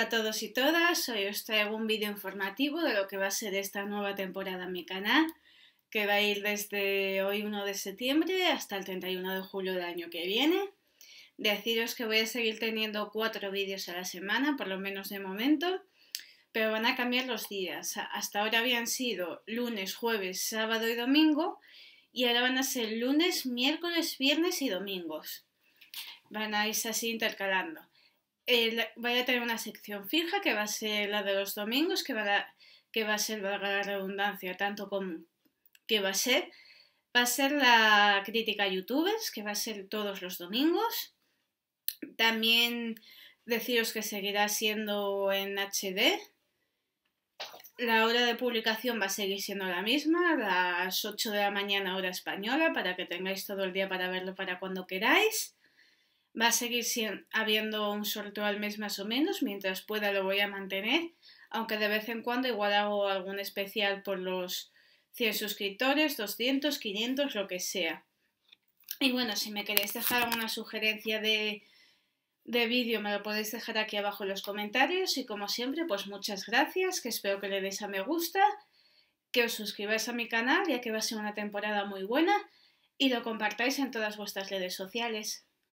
Hola a todos y todas, hoy os traigo un vídeo informativo de lo que va a ser esta nueva temporada en mi canal, que va a ir desde hoy 1 de septiembre hasta el 31 de julio del año que viene. Deciros que voy a seguir teniendo cuatro vídeos a la semana, por lo menos de momento, pero van a cambiar los días. Hasta ahora habían sido lunes, jueves, sábado y domingo, y ahora van a ser lunes, miércoles, viernes y domingos. Van a irse así intercalando. Vaya eh, a tener una sección fija que va a ser la de los domingos, que va a, que va a ser, la redundancia, tanto como que va a ser, va a ser la crítica a youtubers, que va a ser todos los domingos. También deciros que seguirá siendo en HD. La hora de publicación va a seguir siendo la misma, a las 8 de la mañana hora española, para que tengáis todo el día para verlo para cuando queráis. Va a seguir habiendo un sorteo al mes más o menos, mientras pueda lo voy a mantener, aunque de vez en cuando igual hago algún especial por los 100 suscriptores, 200, 500, lo que sea. Y bueno, si me queréis dejar alguna sugerencia de, de vídeo me lo podéis dejar aquí abajo en los comentarios y como siempre pues muchas gracias, que espero que le deis a me gusta, que os suscribáis a mi canal ya que va a ser una temporada muy buena y lo compartáis en todas vuestras redes sociales.